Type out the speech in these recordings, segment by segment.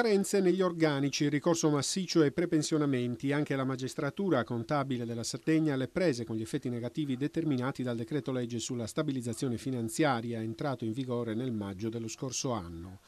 Carenze negli organici, ricorso massiccio e prepensionamenti. Anche la magistratura contabile della Sardegna le prese con gli effetti negativi determinati dal decreto legge sulla stabilizzazione finanziaria entrato in vigore nel maggio dello scorso anno.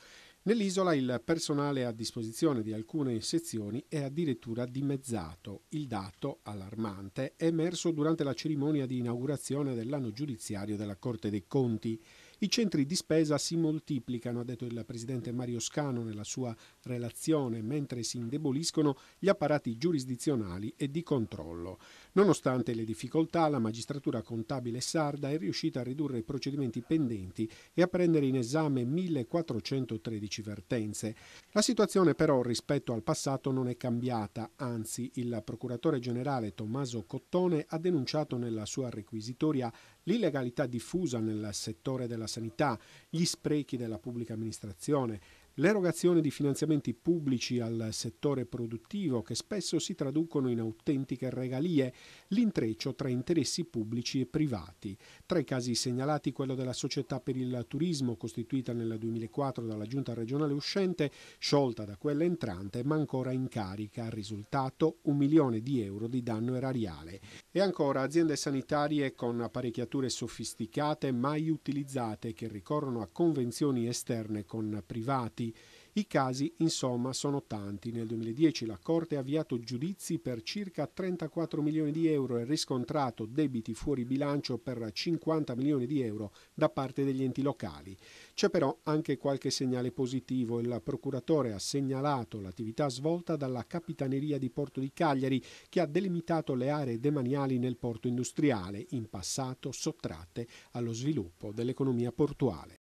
Nell'isola il personale a disposizione di alcune sezioni è addirittura dimezzato. Il dato, allarmante, è emerso durante la cerimonia di inaugurazione dell'anno giudiziario della Corte dei Conti. I centri di spesa si moltiplicano, ha detto il presidente Mario Scano nella sua relazione, mentre si indeboliscono gli apparati giurisdizionali e di controllo. Nonostante le difficoltà, la magistratura contabile sarda è riuscita a ridurre i procedimenti pendenti e a prendere in esame 1413 vertenze. La situazione però rispetto al passato non è cambiata, anzi il procuratore generale Tommaso Cottone ha denunciato nella sua requisitoria l'illegalità diffusa nel settore della sanità, gli sprechi della pubblica amministrazione, l'erogazione di finanziamenti pubblici al settore produttivo che spesso si traducono in autentiche regalie, l'intreccio tra interessi pubblici e privati. Tra i casi segnalati quello della società per il turismo costituita nel 2004 dalla giunta regionale uscente, sciolta da quella entrante ma ancora in carica, risultato un milione di euro di danno erariale. E ancora aziende sanitarie con apparecchiature sofisticate mai utilizzate che ricorrono a convenzioni esterne con privati morti. I casi, insomma, sono tanti. Nel 2010 la Corte ha avviato giudizi per circa 34 milioni di euro e riscontrato debiti fuori bilancio per 50 milioni di euro da parte degli enti locali. C'è però anche qualche segnale positivo. Il procuratore ha segnalato l'attività svolta dalla Capitaneria di Porto di Cagliari che ha delimitato le aree demaniali nel porto industriale, in passato sottratte allo sviluppo dell'economia portuale.